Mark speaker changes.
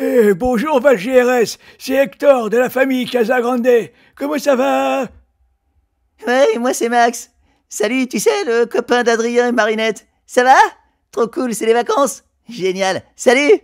Speaker 1: Eh, bonjour Valgrs, c'est Hector de la famille Casagrande. Comment ça va Oui, moi c'est Max. Salut, tu sais, le copain
Speaker 2: d'Adrien et Marinette. Ça va Trop cool, c'est les vacances Génial. Salut